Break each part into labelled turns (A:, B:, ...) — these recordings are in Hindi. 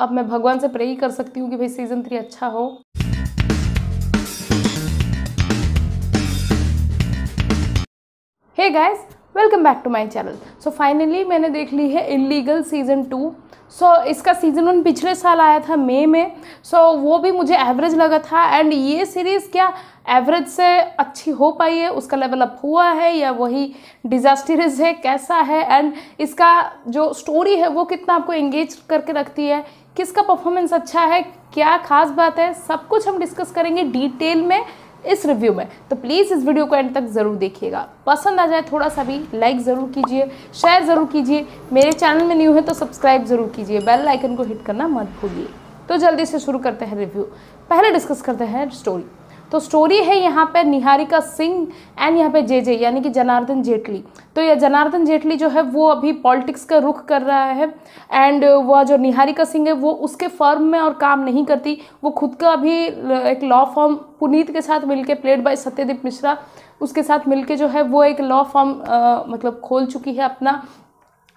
A: अब मैं भगवान से प्रे ही कर सकती हूँ कि भाई सीज़न थ्री अच्छा हो hey guys welcome back to my channel so finally मैंने देख ली है illegal season two so so, इसका सीज़न वन पिछले साल आया था मई में सो so, वो भी मुझे एवरेज लगा था एंड ये सीरीज़ क्या एवरेज से अच्छी हो पाई है उसका लेवल अप हुआ है या वही डिज़ास्टरस है कैसा है एंड इसका जो स्टोरी है वो कितना आपको एंगेज करके रखती है किसका परफॉर्मेंस अच्छा है क्या खास बात है सब कुछ हम डिस्कस करेंगे डिटेल में इस रिव्यू में तो प्लीज़ इस वीडियो को एंड तक ज़रूर देखिएगा पसंद आ जाए थोड़ा सा भी लाइक ज़रूर कीजिए शेयर ज़रूर कीजिए मेरे चैनल में न्यू है तो सब्सक्राइब ज़रूर कीजिए बेल आइकन को हिट करना मत भूलिए तो जल्दी से शुरू करते हैं रिव्यू पहले डिस्कस करते हैं स्टोरी तो स्टोरी है यहाँ पर निहारिका सिंह एंड यहाँ पे जे जे यानी कि जनार्दन जेटली तो यह जनार्दन जेटली जो है वो अभी पॉलिटिक्स का रुख कर रहा है एंड वह जो निहारिका सिंह है वो उसके फर्म में और काम नहीं करती वो खुद का अभी एक लॉ फॉर्म पुनीत के साथ मिलके प्लेड बाय सत्यदीप मिश्रा उसके साथ मिलके जो है वो एक लॉ फॉर्म मतलब खोल चुकी है अपना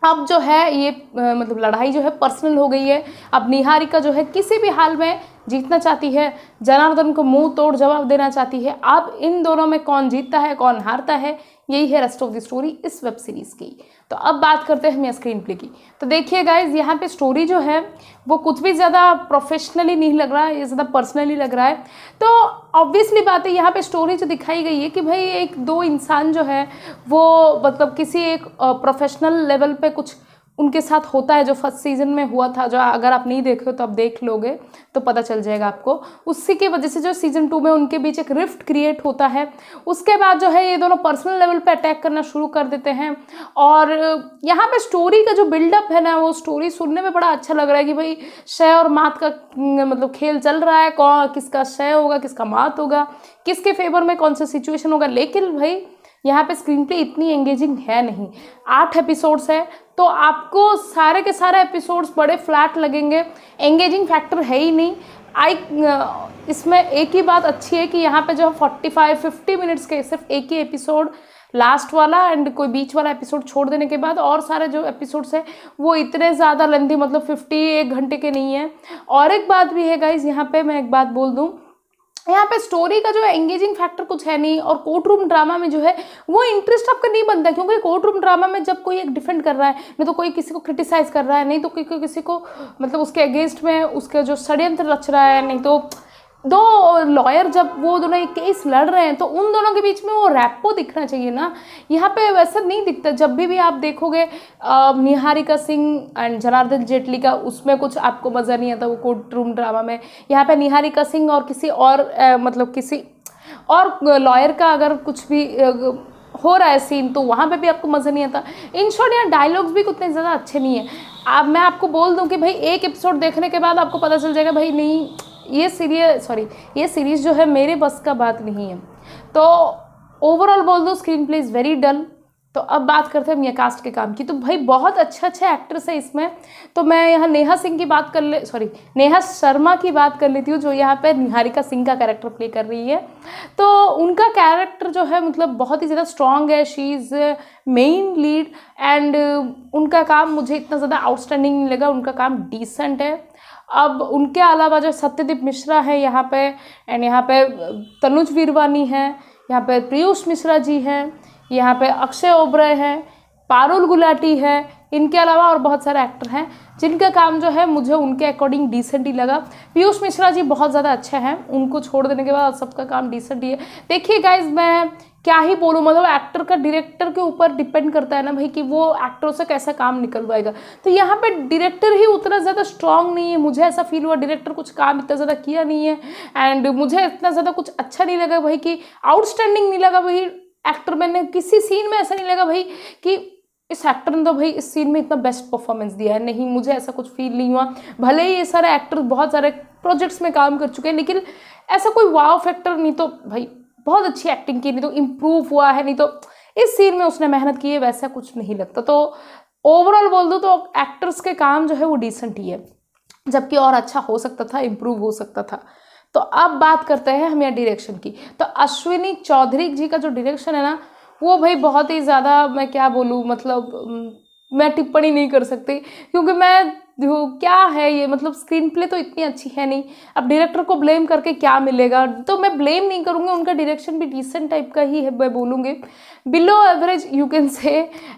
A: अब जो है ये आ, मतलब लड़ाई जो है पर्सनल हो गई है अब निहारिका जो है किसी भी हाल में जीतना चाहती है जनार्दन को मुंह तोड़ जवाब देना चाहती है अब इन दोनों में कौन जीतता है कौन हारता है यही है रेस्ट ऑफ द स्टोरी इस वेब सीरीज़ की तो अब बात करते हैं हम स्क्रीन प्ले की तो देखिए गाइज यहाँ पे स्टोरी जो है वो कुछ भी ज़्यादा प्रोफेशनली नहीं लग रहा है ये ज़्यादा पर्सनली लग रहा है तो ऑब्वियसली बात है यहाँ पे स्टोरी जो दिखाई गई है कि भाई एक दो इंसान जो है वो मतलब किसी एक प्रोफेशनल लेवल पर कुछ उनके साथ होता है जो फर्स्ट सीजन में हुआ था जो अगर आप नहीं देखे हो तो आप देख लोगे तो पता चल जाएगा आपको उसी की वजह से जो सीजन टू में उनके बीच एक रिफ्ट क्रिएट होता है उसके बाद जो है ये दोनों पर्सनल लेवल पे अटैक करना शुरू कर देते हैं और यहाँ पे स्टोरी का जो बिल्डअप है ना वो स्टोरी सुनने में बड़ा अच्छा लग रहा है कि भाई शय और मात का मतलब खेल चल रहा है कौन किसका शय होगा किसका मात होगा किसके फेवर में कौन सा सिचुएशन होगा लेकिन भाई यहाँ पे स्क्रीन प्ले इतनी एंगेजिंग है नहीं आठ एपिसोड्स है तो आपको सारे के सारे एपिसोड्स बड़े फ्लैट लगेंगे एंगेजिंग फैक्टर है ही नहीं आई इसमें एक ही बात अच्छी है कि यहाँ पे जो है फोर्टी फाइव फिफ्टी मिनट्स के सिर्फ एक ही एपिसोड लास्ट वाला एंड कोई बीच वाला एपिसोड छोड़ देने के बाद और सारे जो एपिसोड्स हैं वो इतने ज़्यादा लेंथी मतलब फिफ्टी एक घंटे के नहीं है और एक बात भी है गाइज यहाँ पे मैं एक बात बोल दूँ यहाँ पे स्टोरी का जो है एंगेजिंग फैक्टर कुछ है नहीं और कोर्ट रूम ड्रामा में जो है वो इंटरेस्ट आपका नहीं बनता क्योंकि कोर्ट रूम ड्रामा में जब कोई एक डिफेंड कर रहा है नहीं तो कोई किसी को क्रिटिसाइज़ कर रहा है नहीं तो कोई किसी को मतलब उसके अगेंस्ट में उसका जो षड्यंत्र रच रहा है नहीं तो दो लॉयर जब वो दोनों एक केस लड़ रहे हैं तो उन दोनों के बीच में वो रैपो दिखना चाहिए ना यहाँ पे वैसा नहीं दिखता जब भी भी आप देखोगे निहारिका सिंह एंड जनार्दन जेटली का उसमें कुछ आपको मज़ा नहीं आता वो कोर्ट रूम ड्रामा में यहाँ पे निहारिका सिंह और किसी और आ, मतलब किसी और लॉयर का अगर कुछ भी आ, हो रहा है सीन तो वहाँ पे भी आपको मज़ा नहीं आता इन शॉर्ट यहाँ डायलॉग्स भी उतने ज़्यादा अच्छे नहीं है आप मैं आपको बोल दूँ कि भाई एक एपिसोड देखने के बाद आपको पता चल जाएगा भाई नहीं ये सीरियल सॉरी ये सीरीज़ जो है मेरे बस का बात नहीं है तो ओवरऑल बोल दो screenplay is very dull तो अब बात करते हैं मियाँ कास्ट के काम की तो भाई बहुत अच्छे अच्छे एक्ट्रेस है इसमें तो मैं यहाँ नेहा सिंह की बात कर ले सॉरी नेहा शर्मा की बात कर लेती हूँ जो यहाँ पे निहारिका सिंह का कैरेक्टर प्ले कर रही है तो उनका कैरेक्टर जो है मतलब बहुत ही ज़्यादा स्ट्रॉन्ग है she is main lead and उनका काम मुझे इतना ज़्यादा आउटस्टैंडिंग नहीं लगा उनका काम डिसेंट है अब उनके अलावा जो सत्यदीप मिश्रा है यहाँ पे एंड यहाँ पे तनुज वीरवानी है यहाँ पे पीयूष मिश्रा जी हैं यहाँ पे अक्षय ओबरे हैं पारुल गुलाटी है इनके अलावा और बहुत सारे एक्टर हैं जिनका काम जो है मुझे उनके अकॉर्डिंग डिसेंट ही लगा पीयूष मिश्रा जी बहुत ज़्यादा अच्छे हैं उनको छोड़ देने के बाद सबका काम डिसेंट ही है देखिए गाइज मैं क्या ही बोलूँ मतलब एक्टर का डायरेक्टर के ऊपर डिपेंड करता है ना भाई कि वो एक्टरों से कैसा काम निकलवाएगा तो यहाँ पे डायरेक्टर ही उतना ज़्यादा स्ट्रांग नहीं है मुझे ऐसा फील हुआ डायरेक्टर कुछ काम इतना ज़्यादा किया नहीं है एंड मुझे इतना ज़्यादा कुछ अच्छा नहीं लगा भाई कि आउटस्टैंडिंग नहीं लगा भाई एक्टर मैंने किसी सीन में ऐसा नहीं लगा भाई कि इस एक्टर ने तो भाई इस सीन में इतना बेस्ट परफॉर्मेंस दिया है नहीं मुझे ऐसा कुछ फील नहीं हुआ भले ही ये सारे एक्टर बहुत सारे प्रोजेक्ट्स में काम कर चुके हैं लेकिन ऐसा कोई वाव फैक्टर नहीं तो भाई बहुत अच्छी एक्टिंग की नहीं तो इम्प्रूव हुआ है नहीं तो इस सीन में उसने मेहनत की है वैसा कुछ नहीं लगता तो ओवरऑल बोल दो तो एक्टर्स के काम जो है वो डिसेंट ही है जबकि और अच्छा हो सकता था इम्प्रूव हो सकता था तो अब बात करते हैं हम यहाँ डायरेक्शन की तो अश्विनी चौधरी जी का जो डायरेक्शन है ना वो भाई बहुत ही ज़्यादा मैं क्या बोलूँ मतलब मैं टिप्पणी नहीं कर सकती क्योंकि मैं जो क्या है ये मतलब स्क्रीन प्ले तो इतनी अच्छी है नहीं अब डायरेक्टर को ब्लेम करके क्या मिलेगा तो मैं ब्लेम नहीं करूँगी उनका डायरेक्शन भी डिसेंट टाइप का ही है मैं बोलूँगी below average you can say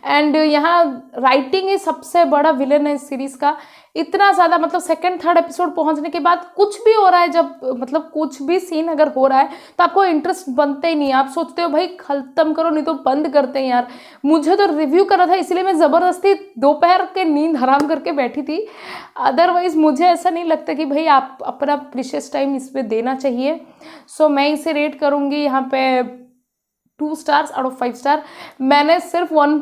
A: and यहाँ राइटिंग ही सबसे बड़ा विलन है इस सीरीज़ का इतना ज़्यादा मतलब सेकंड थर्ड एपिसोड पहुंचने के बाद कुछ भी हो रहा है जब मतलब कुछ भी सीन अगर हो रहा है तो आपको इंटरेस्ट बनते ही नहीं आप सोचते हो भाई खत्म करो नहीं तो बंद करते हैं यार मुझे तो रिव्यू करा था इसलिए मैं ज़बरदस्ती दोपहर के नींद हराम करके बैठी थी अदरवाइज़ मुझे ऐसा नहीं लगता कि भाई आप अपना प्रिशियस टाइम इसमें देना चाहिए सो so, मैं इसे रेट करूँगी यहाँ पर two stars out of five star मैंने सिर्फ वन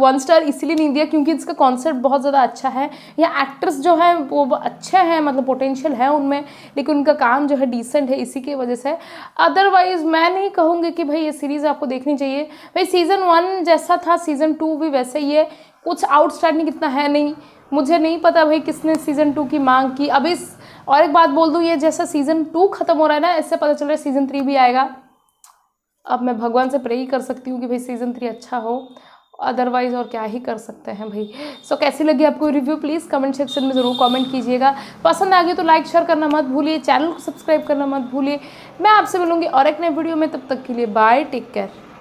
A: वन स्टार इसीलिए नहीं दिया क्योंकि इसका कॉन्सेप्ट बहुत ज़्यादा अच्छा है या एक्ट्रेस जो है वो अच्छे हैं मतलब पोटेंशियल है उनमें लेकिन उनका काम जो है डिसेंट है इसी की वजह से अदरवाइज़ मैं नहीं कहूँगी कि भाई ये सीरीज़ आपको देखनी चाहिए भाई सीज़न वन जैसा था सीज़न टू भी वैसे ही है कुछ आउटस्टैंडिंग इतना है नहीं मुझे नहीं पता भाई किसने सीज़न टू की मांग की अब इस और एक बात बोल दूँ ये जैसा सीज़न टू ख़त्म हो रहा है ना इससे पता चल रहा है सीज़न थ्री भी आएगा अब मैं भगवान से प्रे ही कर सकती हूँ कि भाई सीज़न थ्री अच्छा हो अदरवाइज़ और क्या ही कर सकते हैं भाई सो so, कैसी लगी आपको रिव्यू प्लीज़ कमेंट सेक्शन में ज़रूर कमेंट कीजिएगा पसंद आ गई तो लाइक शेयर करना मत भूलिए चैनल को सब्सक्राइब करना मत भूलिए मैं आपसे मिलूँगी और एक नए वीडियो में तब तक के लिए बाय टेक केयर